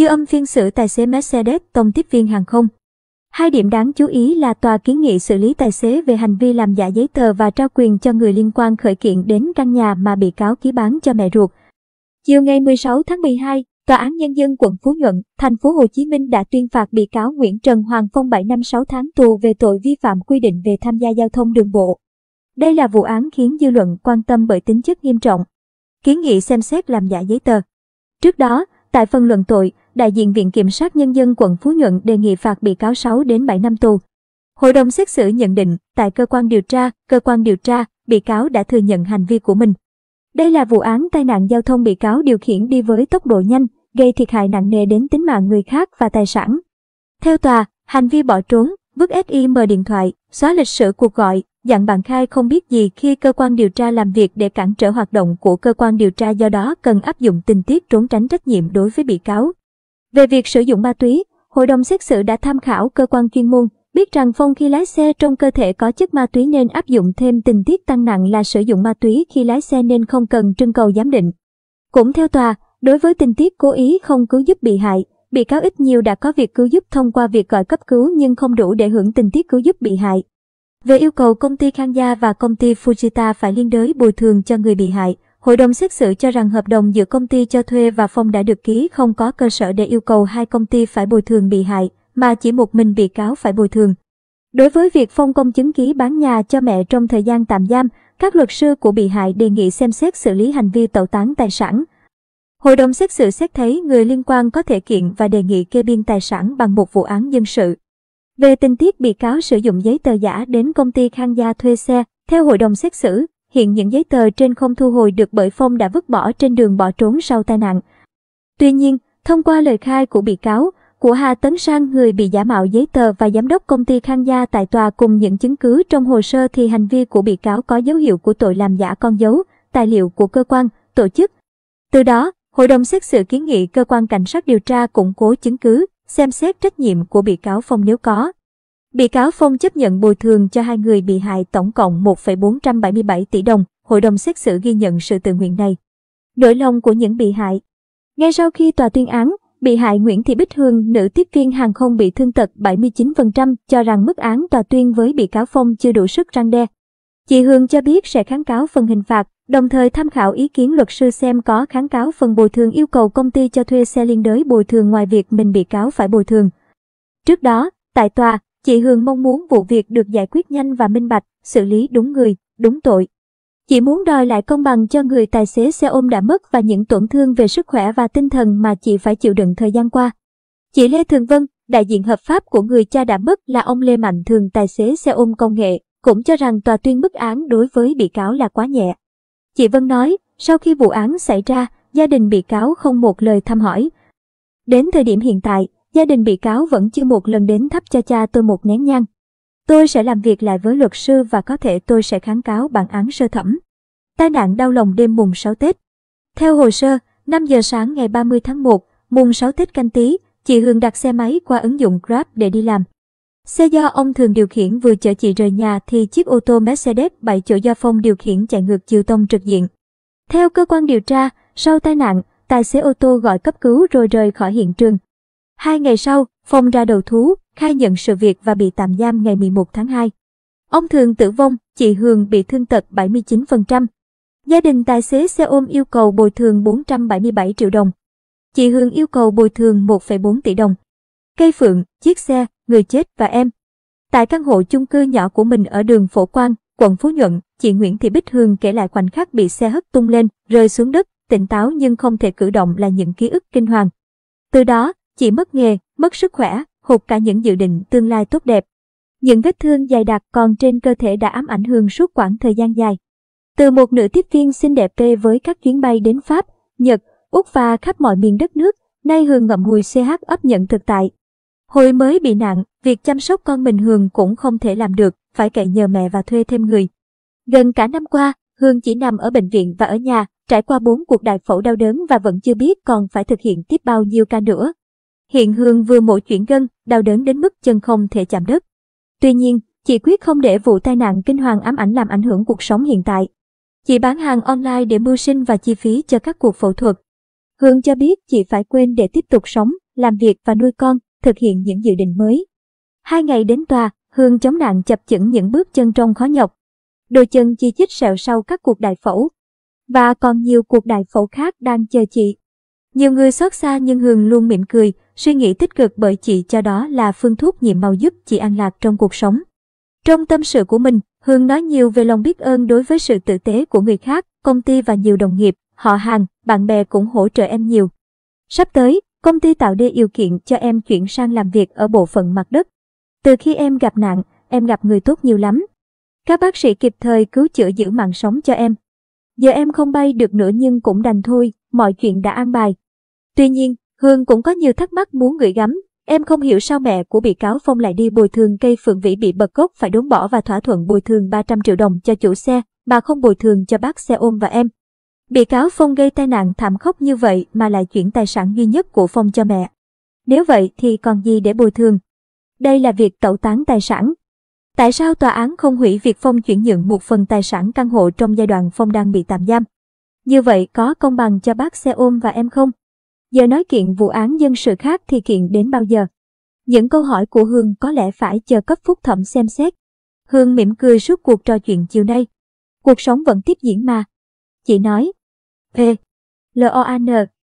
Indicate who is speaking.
Speaker 1: Dư âm phiên xử tài xế Mercedes tông tiếp viên hàng không. Hai điểm đáng chú ý là tòa kiến nghị xử lý tài xế về hành vi làm giả giấy tờ và trao quyền cho người liên quan khởi kiện đến căn nhà mà bị cáo ký bán cho mẹ ruột. Chiều ngày 16 tháng 12, Tòa án Nhân dân quận Phú Nhuận, thành phố Hồ Chí Minh đã tuyên phạt bị cáo Nguyễn Trần Hoàng Phong 7 năm 6 tháng tù về tội vi phạm quy định về tham gia giao thông đường bộ. Đây là vụ án khiến dư luận quan tâm bởi tính chất nghiêm trọng. Kiến nghị xem xét làm giả giấy tờ. Trước đó, tại phần luận tội, đại diện Viện Kiểm sát Nhân dân quận Phú Nhuận đề nghị phạt bị cáo 6 đến 7 năm tù. Hội đồng xét xử nhận định, tại cơ quan điều tra, cơ quan điều tra, bị cáo đã thừa nhận hành vi của mình. Đây là vụ án tai nạn giao thông bị cáo điều khiển đi với tốc độ nhanh, gây thiệt hại nặng nề đến tính mạng người khác và tài sản. Theo tòa, hành vi bỏ trốn, vứt SIM điện thoại, xóa lịch sử cuộc gọi, dặn bạn khai không biết gì khi cơ quan điều tra làm việc để cản trở hoạt động của cơ quan điều tra do đó cần áp dụng tình tiết trốn tránh trách nhiệm đối với bị cáo. Về việc sử dụng ma túy, hội đồng xét xử đã tham khảo cơ quan chuyên môn, biết rằng Phong khi lái xe trong cơ thể có chất ma túy nên áp dụng thêm tình tiết tăng nặng là sử dụng ma túy khi lái xe nên không cần trưng cầu giám định. Cũng theo tòa, đối với tình tiết cố ý không cứu giúp bị hại, bị cáo ít nhiều đã có việc cứu giúp thông qua việc gọi cấp cứu nhưng không đủ để hưởng tình tiết cứu giúp bị hại. Về yêu cầu công ty Khang Gia và công ty Fujita phải liên đới bồi thường cho người bị hại, Hội đồng xét xử cho rằng hợp đồng giữa công ty cho thuê và Phong đã được ký không có cơ sở để yêu cầu hai công ty phải bồi thường bị hại, mà chỉ một mình bị cáo phải bồi thường. Đối với việc Phong công chứng ký bán nhà cho mẹ trong thời gian tạm giam, các luật sư của bị hại đề nghị xem xét xử lý hành vi tẩu tán tài sản. Hội đồng xét xử xét thấy người liên quan có thể kiện và đề nghị kê biên tài sản bằng một vụ án dân sự. Về tình tiết bị cáo sử dụng giấy tờ giả đến công ty Khang Gia thuê xe, theo hội đồng xét xử, hiện những giấy tờ trên không thu hồi được bởi Phong đã vứt bỏ trên đường bỏ trốn sau tai nạn. Tuy nhiên, thông qua lời khai của bị cáo, của Hà Tấn Sang người bị giả mạo giấy tờ và giám đốc công ty Khang Gia tại tòa cùng những chứng cứ trong hồ sơ thì hành vi của bị cáo có dấu hiệu của tội làm giả con dấu, tài liệu của cơ quan, tổ chức. Từ đó, hội đồng xét xử kiến nghị cơ quan cảnh sát điều tra củng cố chứng cứ, xem xét trách nhiệm của bị cáo Phong nếu có. Bị cáo Phong chấp nhận bồi thường cho hai người bị hại tổng cộng 1,477 tỷ đồng, hội đồng xét xử ghi nhận sự tự nguyện này. Nỗi lòng của những bị hại Ngay sau khi tòa tuyên án, bị hại Nguyễn Thị Bích Hương, nữ tiếp viên hàng không bị thương tật 79%, cho rằng mức án tòa tuyên với bị cáo Phong chưa đủ sức răng đe. Chị Hương cho biết sẽ kháng cáo phần hình phạt, đồng thời tham khảo ý kiến luật sư xem có kháng cáo phần bồi thường yêu cầu công ty cho thuê xe liên đới bồi thường ngoài việc mình bị cáo phải bồi thường. Trước đó, tại tòa, Chị Hương mong muốn vụ việc được giải quyết nhanh và minh bạch, xử lý đúng người, đúng tội. Chị muốn đòi lại công bằng cho người tài xế xe ôm đã mất và những tổn thương về sức khỏe và tinh thần mà chị phải chịu đựng thời gian qua. Chị Lê Thường Vân, đại diện hợp pháp của người cha đã mất là ông Lê Mạnh Thường tài xế xe ôm công nghệ, cũng cho rằng tòa tuyên mức án đối với bị cáo là quá nhẹ. Chị Vân nói, sau khi vụ án xảy ra, gia đình bị cáo không một lời thăm hỏi. Đến thời điểm hiện tại, gia đình bị cáo vẫn chưa một lần đến thắp cho cha tôi một nén nhang. Tôi sẽ làm việc lại với luật sư và có thể tôi sẽ kháng cáo bản án sơ thẩm. Tai nạn đau lòng đêm mùng 6 Tết. Theo hồ sơ, 5 giờ sáng ngày 30 tháng 1, mùng 6 Tết canh tí, chị Hương đặt xe máy qua ứng dụng Grab để đi làm. Xe do ông thường điều khiển vừa chở chị rời nhà thì chiếc ô tô Mercedes 7 chỗ do Phong điều khiển chạy ngược chiều tông trực diện. Theo cơ quan điều tra, sau tai nạn, tài xế ô tô gọi cấp cứu rồi rời khỏi hiện trường. Hai ngày sau, Phong ra đầu thú, khai nhận sự việc và bị tạm giam ngày 11 tháng 2. Ông Thường tử vong, chị Hường bị thương tật 79%. Gia đình tài xế xe ôm yêu cầu bồi thường 477 triệu đồng. Chị Hương yêu cầu bồi thường 1,4 tỷ đồng. Cây phượng, chiếc xe, người chết và em. Tại căn hộ chung cư nhỏ của mình ở đường Phổ Quang, quận Phú Nhuận, chị Nguyễn Thị Bích Hương kể lại khoảnh khắc bị xe hất tung lên, rơi xuống đất, tỉnh táo nhưng không thể cử động là những ký ức kinh hoàng. Từ đó, chỉ mất nghề, mất sức khỏe, hụt cả những dự định tương lai tốt đẹp. Những vết thương dài đặc còn trên cơ thể đã ám ảnh hương suốt quãng thời gian dài. Từ một nữ tiếp viên xinh đẹp P với các chuyến bay đến Pháp, Nhật, Úc và khắp mọi miền đất nước, nay Hường ngậm ngùi CH ấp nhận thực tại. Hồi mới bị nạn, việc chăm sóc con mình Hường cũng không thể làm được, phải cậy nhờ mẹ và thuê thêm người. Gần cả năm qua, Hương chỉ nằm ở bệnh viện và ở nhà, trải qua bốn cuộc đại phẫu đau đớn và vẫn chưa biết còn phải thực hiện tiếp bao nhiêu ca nữa. Hiện Hương vừa mổ chuyển gân, đau đớn đến mức chân không thể chạm đất. Tuy nhiên, chị quyết không để vụ tai nạn kinh hoàng ám ảnh làm ảnh hưởng cuộc sống hiện tại. Chị bán hàng online để mưu sinh và chi phí cho các cuộc phẫu thuật. Hương cho biết chị phải quên để tiếp tục sống, làm việc và nuôi con, thực hiện những dự định mới. Hai ngày đến tòa, Hương chống nạn chập chững những bước chân trong khó nhọc. Đôi chân chi chích sẹo sau các cuộc đại phẫu. Và còn nhiều cuộc đại phẫu khác đang chờ chị. Nhiều người xót xa nhưng Hương luôn mỉm cười, Suy nghĩ tích cực bởi chị cho đó là phương thuốc nhiệm màu giúp chị an lạc trong cuộc sống. Trong tâm sự của mình, Hương nói nhiều về lòng biết ơn đối với sự tử tế của người khác, công ty và nhiều đồng nghiệp, họ hàng, bạn bè cũng hỗ trợ em nhiều. Sắp tới, công ty tạo đi điều kiện cho em chuyển sang làm việc ở bộ phận mặt đất. Từ khi em gặp nạn, em gặp người tốt nhiều lắm. Các bác sĩ kịp thời cứu chữa giữ mạng sống cho em. Giờ em không bay được nữa nhưng cũng đành thôi, mọi chuyện đã an bài. Tuy nhiên, Hương cũng có nhiều thắc mắc muốn gửi gắm. Em không hiểu sao mẹ của bị cáo Phong lại đi bồi thường cây phượng vĩ bị bật gốc phải đốn bỏ và thỏa thuận bồi thường 300 triệu đồng cho chủ xe, mà không bồi thường cho bác xe ôm và em. Bị cáo Phong gây tai nạn thảm khốc như vậy mà lại chuyển tài sản duy nhất của Phong cho mẹ. Nếu vậy thì còn gì để bồi thường? Đây là việc tẩu tán tài sản. Tại sao tòa án không hủy việc Phong chuyển nhượng một phần tài sản căn hộ trong giai đoạn Phong đang bị tạm giam? Như vậy có công bằng cho bác xe ôm và em không? Giờ nói kiện vụ án dân sự khác thì kiện đến bao giờ? Những câu hỏi của Hương có lẽ phải chờ cấp phúc thẩm xem xét. Hương mỉm cười suốt cuộc trò chuyện chiều nay. Cuộc sống vẫn tiếp diễn mà. Chị nói. P. L-O-A-N